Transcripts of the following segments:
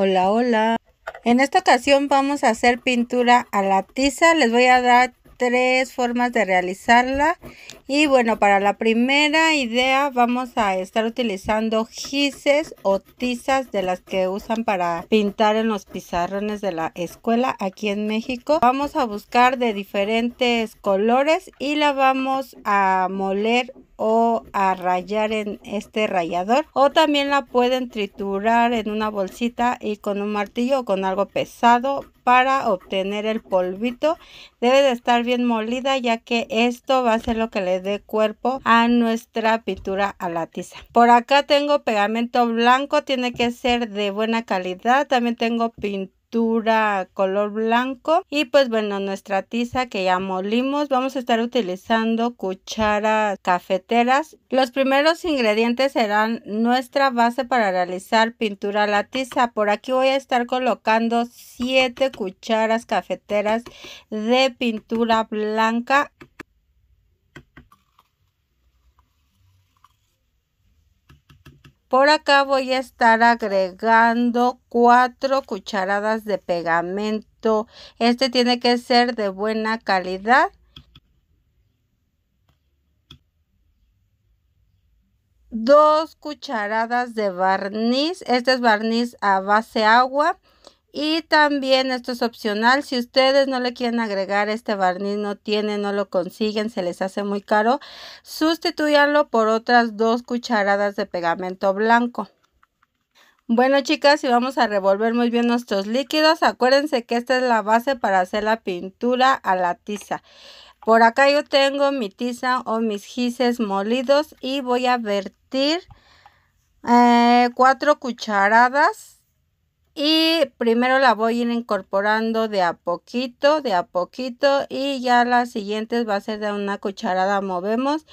Hola, hola. En esta ocasión vamos a hacer pintura a la tiza. Les voy a dar tres formas de realizarla. Y bueno, para la primera idea vamos a estar utilizando gises o tizas de las que usan para pintar en los pizarrones de la escuela aquí en México. Vamos a buscar de diferentes colores y la vamos a moler o a rayar en este rayador o también la pueden triturar en una bolsita y con un martillo o con algo pesado para obtener el polvito debe de estar bien molida ya que esto va a ser lo que le dé cuerpo a nuestra pintura a la tiza por acá tengo pegamento blanco tiene que ser de buena calidad también tengo pintura pintura color blanco y pues bueno nuestra tiza que ya molimos vamos a estar utilizando cucharas cafeteras los primeros ingredientes serán nuestra base para realizar pintura a la tiza por aquí voy a estar colocando 7 cucharas cafeteras de pintura blanca Por acá voy a estar agregando 4 cucharadas de pegamento. Este tiene que ser de buena calidad. Dos cucharadas de barniz. Este es barniz a base agua. Y también esto es opcional, si ustedes no le quieren agregar este barniz, no tienen, no lo consiguen, se les hace muy caro, sustituyanlo por otras dos cucharadas de pegamento blanco. Bueno chicas, y vamos a revolver muy bien nuestros líquidos. Acuérdense que esta es la base para hacer la pintura a la tiza. Por acá yo tengo mi tiza o mis gises molidos y voy a vertir eh, cuatro cucharadas y primero la voy a ir incorporando de a poquito, de a poquito y ya las siguientes va a ser de una cucharada movemos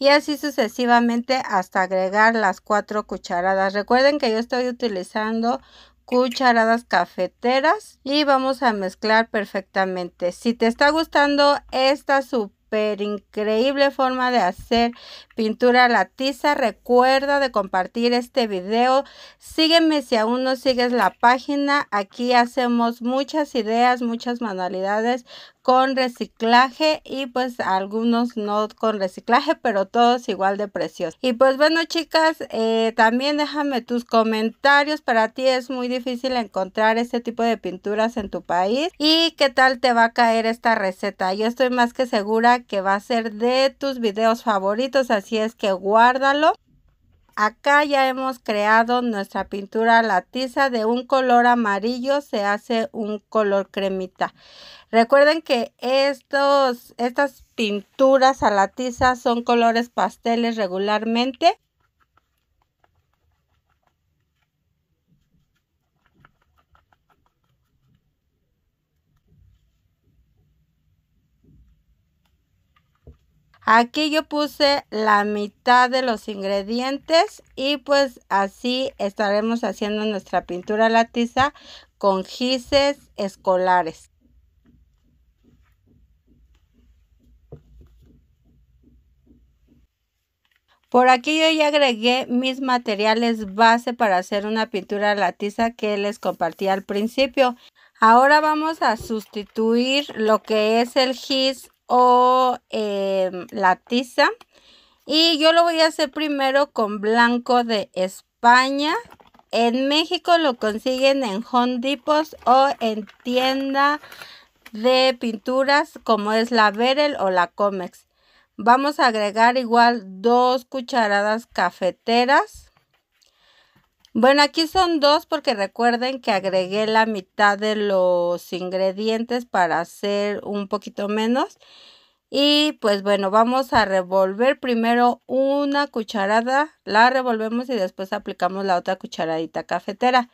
y así sucesivamente hasta agregar las cuatro cucharadas. Recuerden que yo estoy utilizando cucharadas cafeteras y vamos a mezclar perfectamente. Si te está gustando esta super increíble forma de hacer pintura a la tiza. Recuerda de compartir este video. Sígueme si aún no sigues la página. Aquí hacemos muchas ideas, muchas manualidades con reciclaje y pues algunos no con reciclaje pero todos igual de preciosos y pues bueno chicas eh, también déjame tus comentarios para ti es muy difícil encontrar este tipo de pinturas en tu país y qué tal te va a caer esta receta yo estoy más que segura que va a ser de tus videos favoritos así es que guárdalo Acá ya hemos creado nuestra pintura a la tiza de un color amarillo, se hace un color cremita. Recuerden que estos, estas pinturas a la tiza son colores pasteles regularmente. Aquí yo puse la mitad de los ingredientes y pues así estaremos haciendo nuestra pintura a la tiza con gises escolares. Por aquí yo ya agregué mis materiales base para hacer una pintura a la tiza que les compartí al principio. Ahora vamos a sustituir lo que es el gis o em, la tiza. Y yo lo voy a hacer primero con blanco de España. En México lo consiguen en Home Depot o en tienda de pinturas como es la Verel o la Comex. Vamos a agregar igual dos cucharadas cafeteras. Bueno, aquí son dos porque recuerden que agregué la mitad de los ingredientes para hacer un poquito menos. Y pues bueno, vamos a revolver primero una cucharada, la revolvemos y después aplicamos la otra cucharadita cafetera.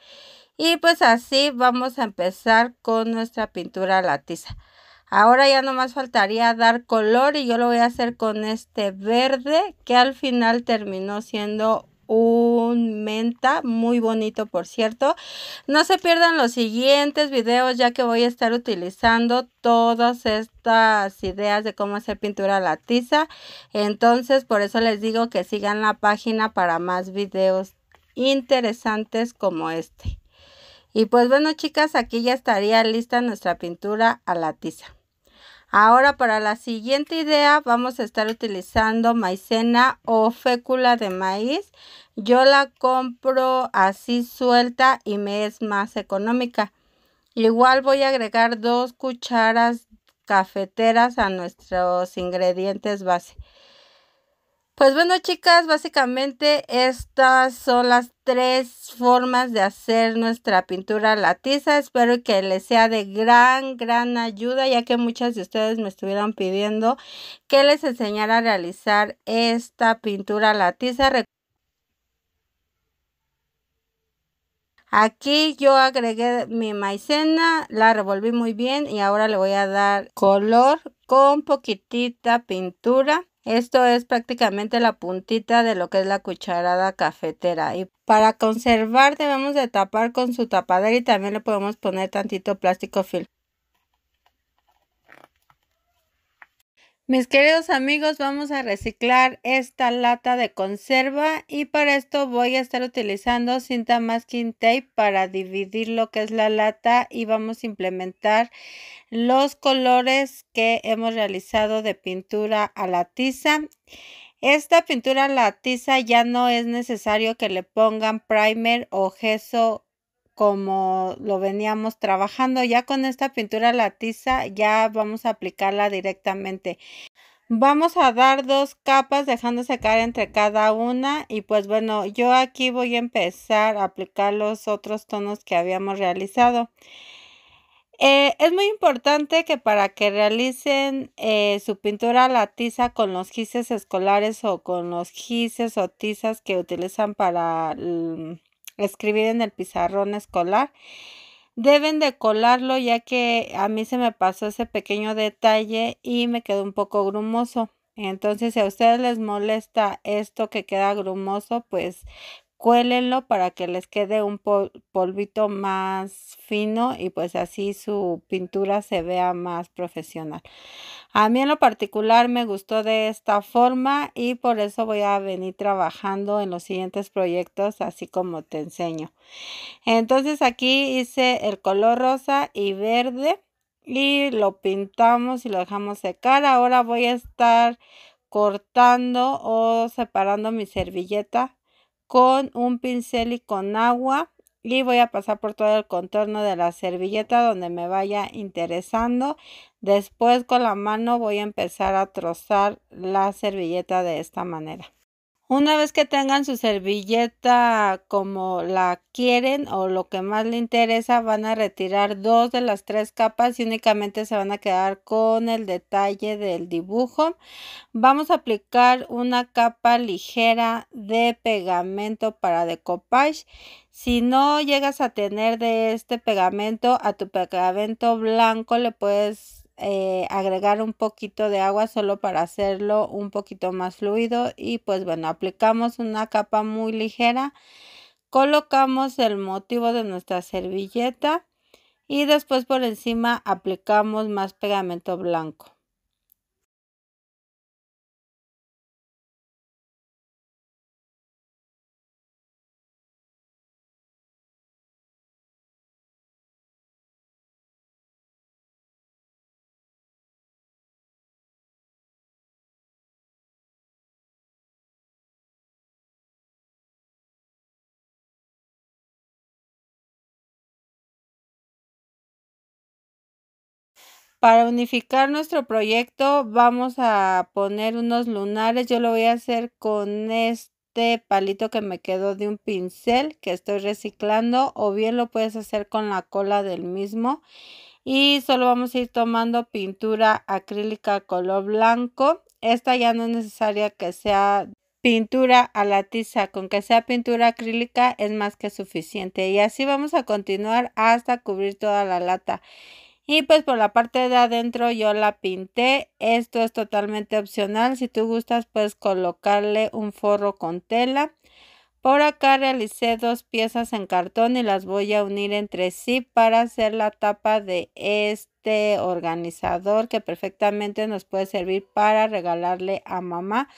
Y pues así vamos a empezar con nuestra pintura a la tiza. Ahora ya nomás faltaría dar color y yo lo voy a hacer con este verde que al final terminó siendo un menta, muy bonito por cierto. No se pierdan los siguientes videos ya que voy a estar utilizando todas estas ideas de cómo hacer pintura a la tiza. Entonces por eso les digo que sigan la página para más videos interesantes como este. Y pues bueno chicas, aquí ya estaría lista nuestra pintura a la tiza. Ahora para la siguiente idea vamos a estar utilizando maicena o fécula de maíz. Yo la compro así suelta y me es más económica. Igual voy a agregar dos cucharas cafeteras a nuestros ingredientes base. Pues bueno chicas, básicamente estas son las tres formas de hacer nuestra pintura la tiza. Espero que les sea de gran, gran ayuda ya que muchas de ustedes me estuvieron pidiendo que les enseñara a realizar esta pintura la tiza. Aquí yo agregué mi maicena, la revolví muy bien y ahora le voy a dar color con poquitita pintura. Esto es prácticamente la puntita de lo que es la cucharada cafetera. Y para conservar debemos de tapar con su tapadera y también le podemos poner tantito plástico film. Mis queridos amigos, vamos a reciclar esta lata de conserva y para esto voy a estar utilizando cinta masking tape para dividir lo que es la lata y vamos a implementar los colores que hemos realizado de pintura a la tiza. Esta pintura a la tiza ya no es necesario que le pongan primer o gesso como lo veníamos trabajando. Ya con esta pintura la tiza ya vamos a aplicarla directamente. Vamos a dar dos capas dejando secar entre cada una y pues bueno, yo aquí voy a empezar a aplicar los otros tonos que habíamos realizado. Eh, es muy importante que para que realicen eh, su pintura la tiza con los gises escolares o con los gises o tizas que utilizan para... Mm, escribir en el pizarrón escolar. Deben de colarlo ya que a mí se me pasó ese pequeño detalle y me quedó un poco grumoso. Entonces, si a ustedes les molesta esto que queda grumoso, pues cuélenlo para que les quede un polvito más fino y pues así su pintura se vea más profesional. A mí en lo particular me gustó de esta forma y por eso voy a venir trabajando en los siguientes proyectos así como te enseño. Entonces aquí hice el color rosa y verde y lo pintamos y lo dejamos secar. Ahora voy a estar cortando o separando mi servilleta con un pincel y con agua y voy a pasar por todo el contorno de la servilleta donde me vaya interesando. Después con la mano voy a empezar a trozar la servilleta de esta manera. Una vez que tengan su servilleta como la quieren o lo que más le interesa, van a retirar dos de las tres capas y únicamente se van a quedar con el detalle del dibujo. Vamos a aplicar una capa ligera de pegamento para decoupage. Si no llegas a tener de este pegamento, a tu pegamento blanco le puedes eh, agregar un poquito de agua solo para hacerlo un poquito más fluido y pues bueno, aplicamos una capa muy ligera, colocamos el motivo de nuestra servilleta y después por encima aplicamos más pegamento blanco. Para unificar nuestro proyecto vamos a poner unos lunares. Yo lo voy a hacer con este palito que me quedó de un pincel que estoy reciclando o bien lo puedes hacer con la cola del mismo. Y solo vamos a ir tomando pintura acrílica color blanco. Esta ya no es necesaria que sea pintura a la tiza, con que sea pintura acrílica es más que suficiente. Y así vamos a continuar hasta cubrir toda la lata. Y pues por la parte de adentro yo la pinté. Esto es totalmente opcional. Si tú gustas puedes colocarle un forro con tela. Por acá realicé dos piezas en cartón y las voy a unir entre sí para hacer la tapa de esto. Este organizador que perfectamente nos puede servir para regalarle a mamá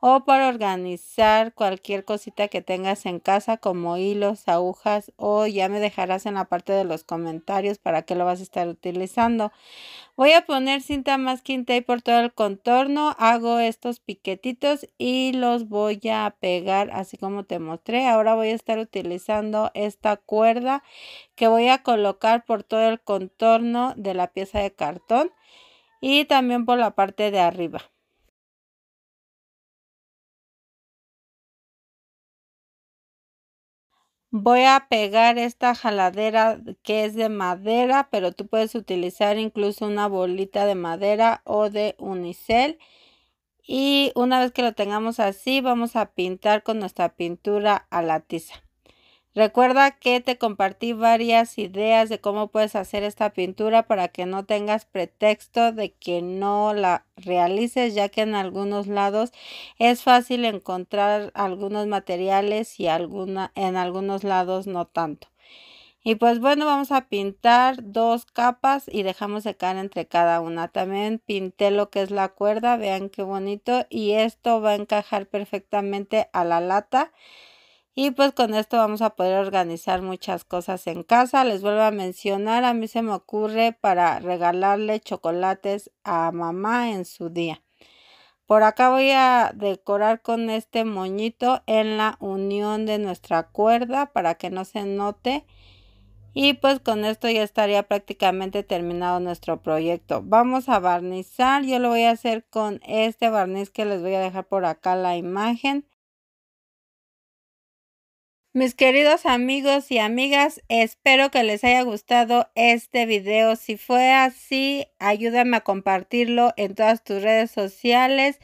o para organizar cualquier cosita que tengas en casa como hilos, agujas o ya me dejarás en la parte de los comentarios para qué lo vas a estar utilizando. Voy a poner cinta quinta tape por todo el contorno, hago estos piquetitos y los voy a pegar así como te mostré. Ahora voy a estar utilizando esta cuerda que voy a colocar por todo el contorno de la pieza de cartón y también por la parte de arriba. Voy a pegar esta jaladera que es de madera, pero tú puedes utilizar incluso una bolita de madera o de unicel. Y una vez que lo tengamos así, vamos a pintar con nuestra pintura a la tiza. Recuerda que te compartí varias ideas de cómo puedes hacer esta pintura para que no tengas pretexto de que no la realices, ya que en algunos lados es fácil encontrar algunos materiales y en algunos lados no tanto. Y pues bueno, vamos a pintar dos capas y dejamos secar entre cada una. También pinté lo que es la cuerda, vean qué bonito. Y esto va a encajar perfectamente a la lata. Y pues con esto vamos a poder organizar muchas cosas en casa. Les vuelvo a mencionar, a mí se me ocurre para regalarle chocolates a mamá en su día. Por acá voy a decorar con este moñito en la unión de nuestra cuerda para que no se note. Y pues con esto ya estaría prácticamente terminado nuestro proyecto. Vamos a barnizar. Yo lo voy a hacer con este barniz que les voy a dejar por acá la imagen. Mis queridos amigos y amigas, espero que les haya gustado este video. Si fue así, ayúdame a compartirlo en todas tus redes sociales.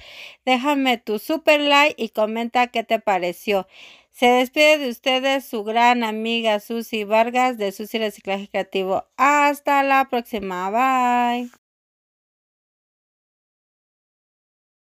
Déjame tu super like y comenta qué te pareció. Se despide de ustedes su gran amiga Susy Vargas de Susy Reciclaje Creativo. Hasta la próxima. Bye.